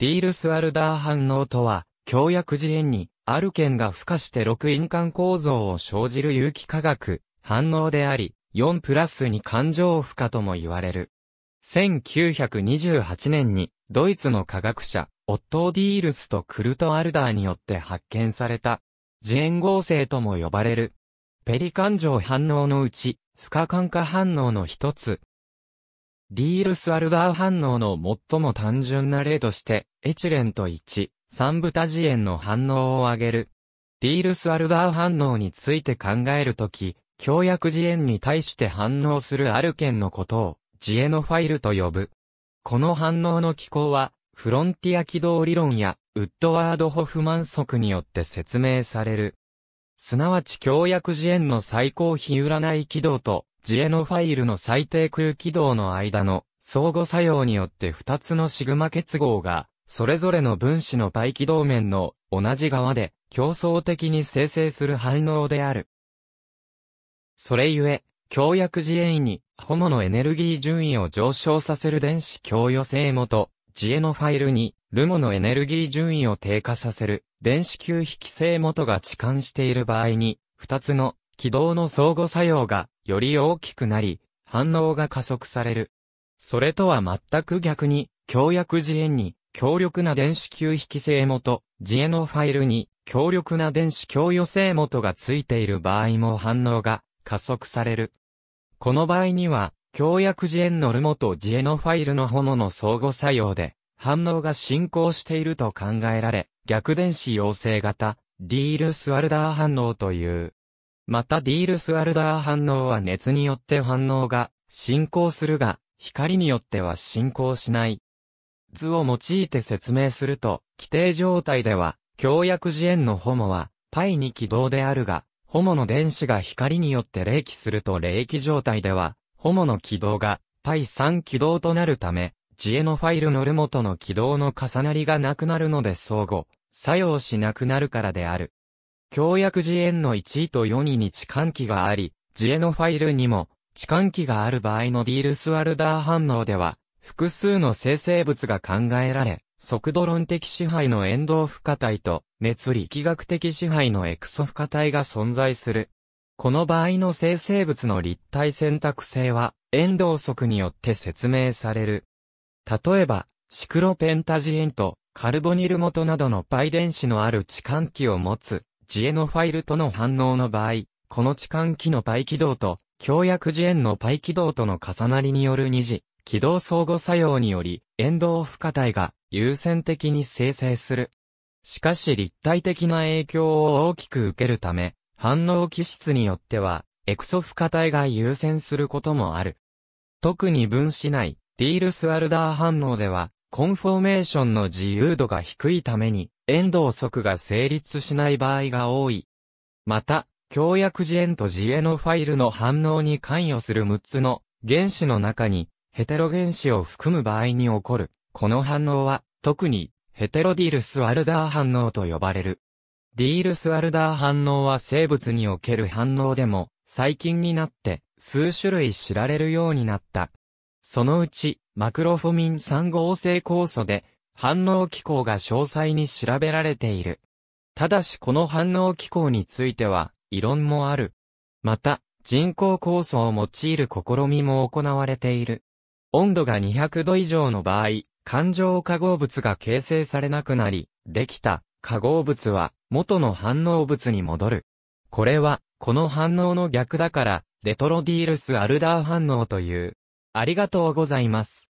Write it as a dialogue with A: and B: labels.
A: ディールス・アルダー反応とは、強薬事変に、アルケンが付加して6因間構造を生じる有機化学、反応であり、4プラスに感情負荷とも言われる。1928年に、ドイツの科学者、オットー・ディールスとクルト・アルダーによって発見された、自炎合成とも呼ばれる。ペリ感情反応のうち、不可感化反応の一つ、ディールス・アルダー反応の最も単純な例として、エチレンと1、三ブタジエンの反応を挙げる。ディールス・アルダー反応について考えるとき、強薬エンに対して反応するアルケンのことを、ジエノファイルと呼ぶ。この反応の機構は、フロンティア軌道理論や、ウッドワード・ホフマン則によって説明される。すなわち強薬エンの最高比占い軌道と、ジエノファイルの最低空気道の間の相互作用によって2つのシグマ結合が、それぞれの分子の排軌道面の同じ側で競争的に生成する反応である。それゆえ、強薬自衛に、ホモのエネルギー順位を上昇させる電子供与性元、ジエノファイルに、ルモのエネルギー順位を低下させる、電子吸引性元が置換している場合に、二つの軌道の相互作用がより大きくなり、反応が加速される。それとは全く逆に、強薬自炎に強力な電子吸引性元、自エノファイルに強力な電子共与性元がついている場合も反応が加速される。この場合には、強薬自炎ノルモと自エノファイルの炎の相互作用で、反応が進行していると考えられ、逆電子陽性型、ディールスワルダー反応という。またディールスアルダー反応は熱によって反応が進行するが、光によっては進行しない。図を用いて説明すると、規定状態では、強薬次元のホモは、π に軌道であるが、ホモの電子が光によって冷気すると冷気状態では、ホモの軌道が π3 軌道となるため、ジエノファイルのルモとの軌道の重なりがなくなるので相互、作用しなくなるからである。強薬自演の1位と4位に置換機があり、自元のファイルにも置換機がある場合のディールスワルダー反応では、複数の生成物が考えられ、速度論的支配の遠動負荷体と熱力学的支配のエクソ負荷体が存在する。この場合の生成物の立体選択性は遠動速によって説明される。例えば、シクロペンタジエンとカルボニル元などの倍イ電子のある置換機を持つジエノファイルとの反応の場合、この置換機のパイ軌道と、強薬ジエのパイ軌道との重なりによる二次、軌道相互作用により、遠藤負荷体が優先的に生成する。しかし立体的な影響を大きく受けるため、反応気質によっては、エクソ負荷体が優先することもある。特に分子内、ディールスアルダー反応では、コンフォーメーションの自由度が低いために、遠藤則が成立しない場合が多い。また、強薬自炎と自炎のファイルの反応に関与する6つの原子の中に、ヘテロ原子を含む場合に起こる。この反応は、特に、ヘテロディールスワルダー反応と呼ばれる。ディールスワルダー反応は生物における反応でも、最近になって、数種類知られるようになった。そのうち、マクロフォミン3合成酵素で、反応機構が詳細に調べられている。ただしこの反応機構については、異論もある。また、人工酵素を用いる試みも行われている。温度が200度以上の場合、環状化合物が形成されなくなり、できた化合物は元の反応物に戻る。これは、この反応の逆だから、レトロディールスアルダー反応という。ありがとうございます。